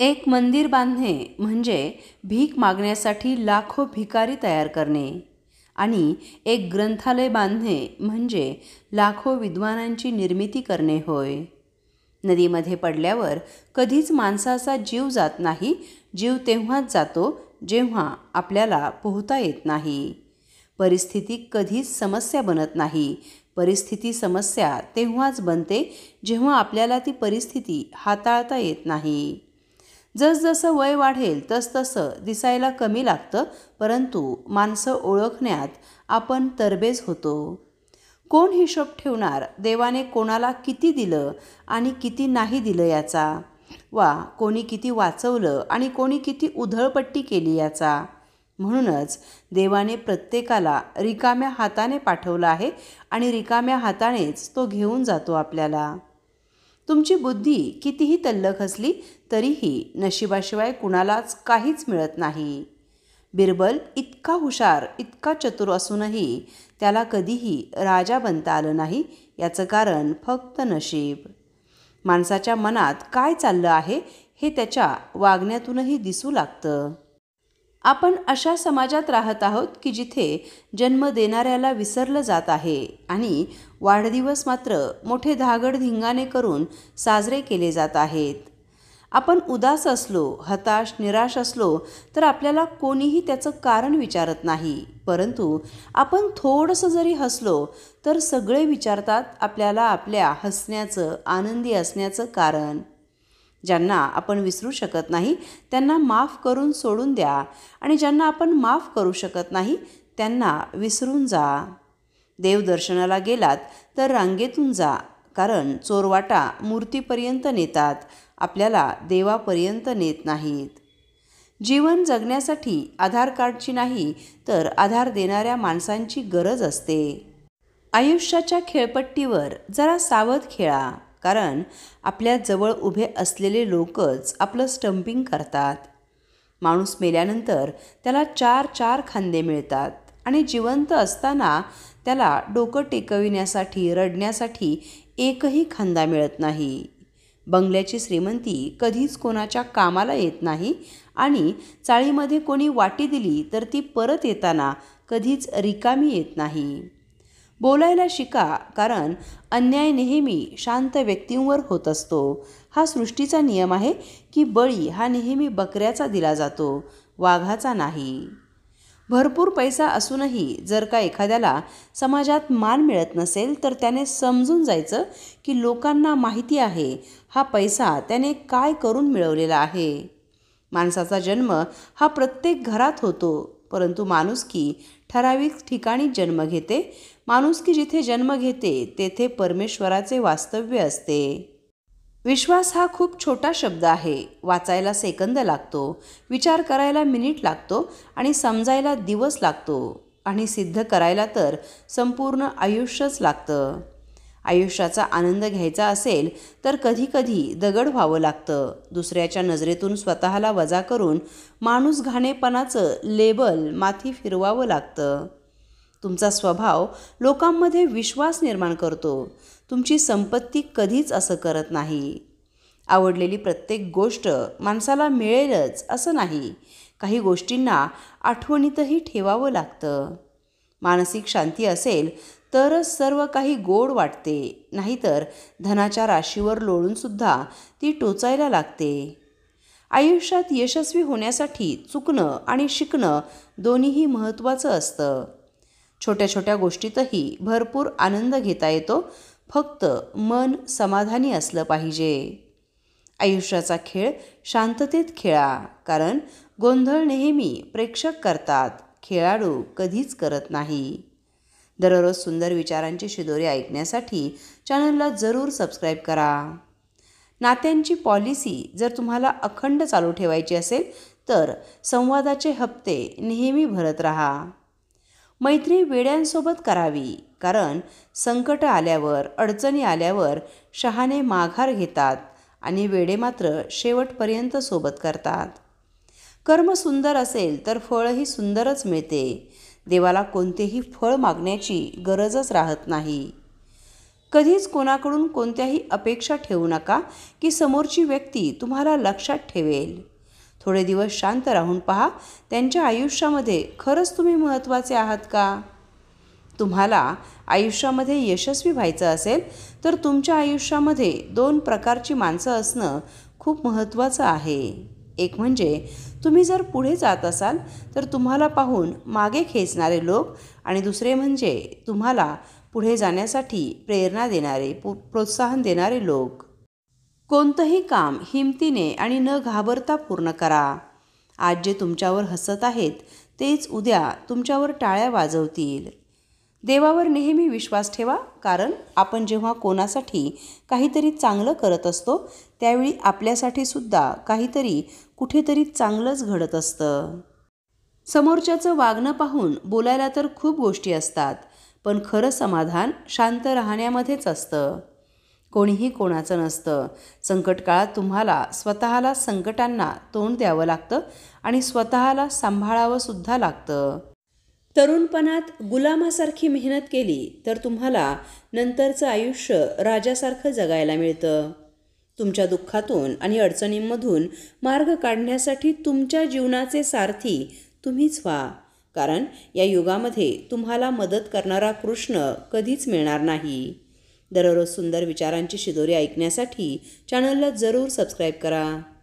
एक मंदिर बांधणे म्हणजे भीक मागण्यासाठी लाखो भिकारी तयार करणे आणि एक ग्रंथालय बांधणे म्हणजे लाखो विद्वानांची निर्मिती करणे होय नदीमध्ये पडल्यावर कधीच माणसाचा जीव जात नाही जीव तेव्हाच जातो जेव्हा आपल्याला पोहता येत नाही परिस्थिती कधीच समस्या बनत नाही परिस्थिती समस्या तेव्हाच बनते जेव्हा आपल्याला ती परिस्थिती हाताळता येत नाही जसजसं वय वाढेल तसतसं दिसायला कमी लागतं परंतु माणसं ओळखण्यात आपण तरबेज होतो कोण हिशोब ठेवणार देवाने कोणाला किती दिलं आणि किती नाही दिलं याचा वा कोणी किती वाचवलं आणि कोणी किती उधळपट्टी केली याचा म्हणूनच देवाने प्रत्येकाला रिकाम्या हाताने पाठवलं आहे आणि रिकाम्या हातानेच तो घेऊन जातो आपल्याला तुमची बुद्धी कितीही तल्लख असली तरीही नशिबाशिवाय कुणालाच काहीच मिळत नाही बिरबल इतका हुशार इतका चतुर असूनही त्याला कधीही राजा बनता आलं नाही याचं कारण फक्त नशीब माणसाच्या मनात काय चाललं आहे हे त्याच्या वागण्यातूनही दिसू लागतं आपण अशा समाजात राहत आहोत की जिथे जन्म देणाऱ्याला विसरलं जात आहे आणि वाढदिवस मात्र मोठे धागड धिंगाणे करून साजरे केले जात आहेत आपण उदास असलो हताश निराश असलो तर आपल्याला कोणीही त्याचं कारण विचारत नाही परंतु आपण थोडंसं जरी हसलो तर सगळे विचारतात आपल्याला आपल्या हसण्याचं आनंदी असण्याचं कारण ज्यांना आपण विसरू शकत नाही त्यांना माफ करून सोडून द्या आणि ज्यांना आपण माफ करू शकत नाही त्यांना विसरून जा देवदर्शनाला गेलात तर रांगेतून जा कारण चोरवाटा मूर्तीपर्यंत नेतात आपल्याला देवापर्यंत नेत नाहीत जीवन जगण्यासाठी आधार कार्डची नाही तर आधार देणाऱ्या माणसांची गरज असते आयुष्याच्या खेळपट्टीवर जरा सावध खेळा कारण आपल्या जवळ उभे असलेले लोकच आपलं स्टंपिंग करतात माणूस मेल्यानंतर त्याला चार चार खांदे मिळतात आणि जिवंत असताना त्याला डोकं टेकविण्यासाठी रडण्यासाठी एकही खांदा मिळत नाही बंगल्याची श्रीमंती कधीच कोणाच्या कामाला येत नाही आणि चाळीमध्ये कोणी वाटी दिली तर ती परत येताना कधीच रिकामी येत नाही बोलायला शिका कारण अन्याय नेहमी शांत व्यक्तींवर होत असतो हा सृष्टीचा नियम आहे की बळी हा नेहमी बकऱ्याचा दिला जातो वाघाचा नाही भरपूर पैसा असूनही जर का एखाद्याला समाजात मान मिळत नसेल तर त्याने समजून जायचं की लोकांना माहिती आहे हा पैसा त्याने काय करून मिळवलेला आहे माणसाचा जन्म हा प्रत्येक घरात होतो परंतु माणुसकी ठराविक ठिकाणी जन्म घेते माणुसकी जिथे जन्म घेते तेथे परमेश्वराचे वास्तव्य असते विश्वास हा खूप छोटा शब्द आहे वाचायला सेकंद लागतो विचार करायला मिनिट लागतो आणि समजायला दिवस लागतो आणि सिद्ध करायला तर संपूर्ण आयुष्यच लागतं आयुष्याचा आनंद घ्यायचा असेल तर कधीकधी दगड व्हावं लागतं दुसऱ्याच्या नजरेतून स्वतःला वजा करून माणूस घाणेपणाचं लेबल माथी फिरवावं लागतं तुमचा स्वभाव लोकांमध्ये विश्वास निर्माण करतो तुमची संपत्ती कधीच असं करत नाही आवडलेली प्रत्येक गोष्ट माणसाला मिळेलच असं नाही काही गोष्टींना आठवणीतही ठेवावं लागतं मानसिक शांती असेल तरच सर्व काही गोड वाटते नाहीतर धनाच्या राशीवर लोळूनसुद्धा ती टोचायला लागते आयुष्यात यशस्वी होण्यासाठी चुकणं आणि शिकणं दोन्हीही महत्त्वाचं असतं छोट्या छोट्या गोष्टीतही भरपूर आनंद घेता येतो फक्त मन समाधानी असलं पाहिजे आयुष्याचा खेळ शांततेत खेळा कारण गोंधळ नेहमी प्रेक्षक करतात खेळाडू कधीच करत नाही दररोज सुंदर विचारांची शिदोरी ऐकण्यासाठी चॅनलला जरूर सबस्क्राईब करा नात्यांची पॉलिसी जर तुम्हाला अखंड चालू ठेवायची असेल तर संवादाचे हप्ते नेहमी भरत राहा मैत्री वेड्यांसोबत करावी कारण संकट आल्यावर अडचणी आल्यावर शहाणे माघार घेतात आणि वेडे मात्र शेवटपर्यंत सोबत करतात कर्म सुंदर असेल तर फळही सुंदरच मिळते देवाला कोणतेही फळ मागण्याची गरजच राहत नाही कधीच कोणाकडून कोणत्याही अपेक्षा ठेवू नका की समोरची व्यक्ती तुम्हाला लक्षात ठेवेल थोडे दिवस शांत राहून पहा त्यांच्या आयुष्यामध्ये खरंच तुम्ही महत्त्वाचे आहात का तुम्हाला आयुष्यामध्ये यशस्वी व्हायचं असेल तर तुमच्या आयुष्यामध्ये दोन प्रकारची माणसं असणं खूप महत्त्वाचं आहे एक म्हणजे तुम्ही जर पुढे जात असाल तर तुम्हाला पाहून मागे खेचणारे लोक आणि दुसरे म्हणजे तुम्हाला पुढे जाण्यासाठी प्रेरणा देणारे प्रोत्साहन देणारे लोक कोणतंही काम हिमतीने आणि न घाबरता पूर्ण करा आज जे तुमच्यावर हसत आहेत तेच उद्या तुमच्यावर टाळ्या वाजवतील देवावर नेहमी विश्वास ठेवा कारण आपण जेव्हा कोणासाठी काहीतरी चांगलं करत असतो त्यावेळी आपल्यासाठी सुद्धा काहीतरी कुठेतरी चांगलंच घडत असतं समोरच्याचं वागणं पाहून बोलायला तर खूप गोष्टी असतात पण खरं समाधान शांत राहण्यामध्येच असतं कोणीही कोणाचं नसतं संकटकाळात तुम्हाला स्वतःला संकटांना तोंड द्यावं लागतं आणि स्वतःला सांभाळावंसुद्धा लागतं तरुणपणात गुलामासारखी मेहनत केली तर तुम्हाला नंतरचं आयुष्य राजासारखं जगायला मिळतं तुमच्या दुःखातून आणि अडचणींमधून मार्ग काढण्यासाठी तुमच्या जीवनाचे सारथी तुम्हीच व्हा कारण या युगामध्ये तुम्हाला मदत करणारा कृष्ण कधीच मिळणार नाही दररोज सुंदर विचारांची शिदोरी ऐकण्यासाठी चॅनलला जरूर सबस्क्राईब करा